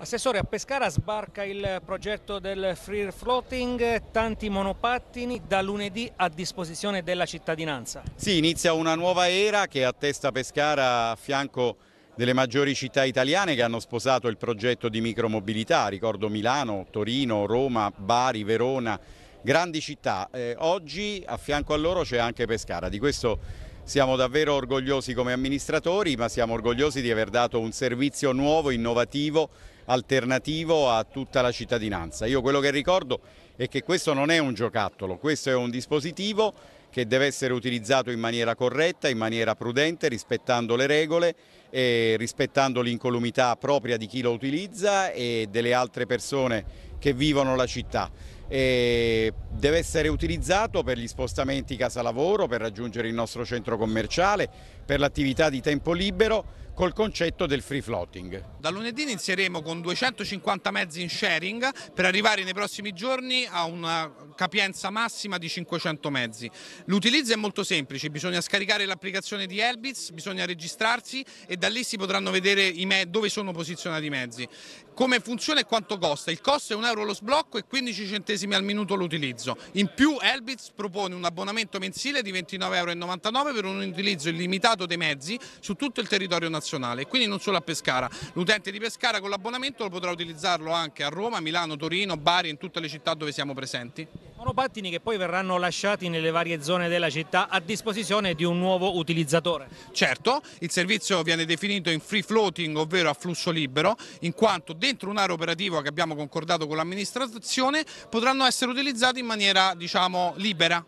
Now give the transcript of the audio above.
Assessore, a Pescara sbarca il progetto del free floating, tanti monopattini da lunedì a disposizione della cittadinanza. Sì, inizia una nuova era che attesta Pescara a fianco delle maggiori città italiane che hanno sposato il progetto di micromobilità, ricordo Milano, Torino, Roma, Bari, Verona, grandi città. Eh, oggi a fianco a loro c'è anche Pescara, di questo siamo davvero orgogliosi come amministratori, ma siamo orgogliosi di aver dato un servizio nuovo, innovativo alternativo a tutta la cittadinanza. Io quello che ricordo è che questo non è un giocattolo, questo è un dispositivo che deve essere utilizzato in maniera corretta, in maniera prudente, rispettando le regole e rispettando l'incolumità propria di chi lo utilizza e delle altre persone che vivono la città. E deve essere utilizzato per gli spostamenti casa lavoro, per raggiungere il nostro centro commerciale, per l'attività di tempo libero col concetto del free floating. Da lunedì inizieremo con 250 mezzi in sharing per arrivare nei prossimi giorni a una capienza massima di 500 mezzi. L'utilizzo è molto semplice, bisogna scaricare l'applicazione di Elbitz, bisogna registrarsi e da lì si potranno vedere dove sono posizionati i mezzi. Come funziona e quanto costa? Il costo è 1 euro lo sblocco e 15 centesimi al minuto l'utilizzo. In più Elbitz propone un abbonamento mensile di 29,99 euro per un utilizzo illimitato dei mezzi su tutto il territorio nazionale, quindi non solo a Pescara. L'utente di Pescara con l'abbonamento potrà utilizzarlo anche a Roma, Milano, Torino, Bari, in tutte le città dove siamo presenti. Monopattini che poi verranno lasciati nelle varie zone della città a disposizione di un nuovo utilizzatore. Certo, il servizio viene definito in free floating, ovvero a flusso libero, in quanto dentro un'area operativa che abbiamo concordato con l'amministrazione potranno essere utilizzati in maniera diciamo libera.